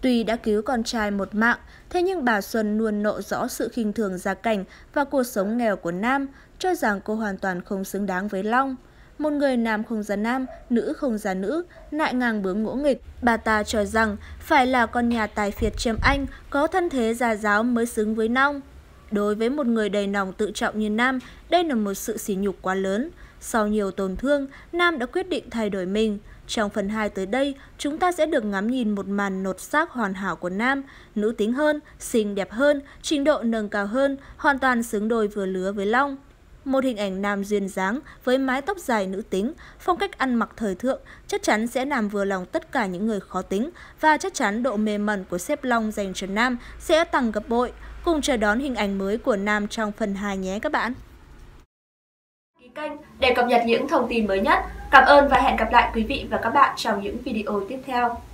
Tuy đã cứu con trai một mạng, thế nhưng bà Xuân luôn nộ rõ sự khinh thường gia cảnh và cuộc sống nghèo của Nam, cho rằng cô hoàn toàn không xứng đáng với Long. Một người nam không già nam, nữ không già nữ, nại ngang bướng ngỗ nghịch. Bà ta cho rằng phải là con nhà tài phiệt Trâm Anh có thân thế gia giáo mới xứng với Long. Đối với một người đầy lòng tự trọng như Nam, đây là một sự sỉ nhục quá lớn. Sau nhiều tổn thương, Nam đã quyết định thay đổi mình. Trong phần 2 tới đây, chúng ta sẽ được ngắm nhìn một màn nột xác hoàn hảo của Nam, nữ tính hơn, xinh đẹp hơn, trình độ nâng cao hơn, hoàn toàn xứng đôi vừa lứa với Long một hình ảnh nam duyên dáng với mái tóc dài nữ tính, phong cách ăn mặc thời thượng chắc chắn sẽ làm vừa lòng tất cả những người khó tính và chắc chắn độ mê mẩn của xếp long dành cho nam sẽ tăng gấp bội. Cùng chờ đón hình ảnh mới của nam trong phần 2 nhé các bạn. kênh để cập nhật những thông tin mới nhất. Cảm ơn và hẹn gặp lại quý vị và các bạn trong những video tiếp theo.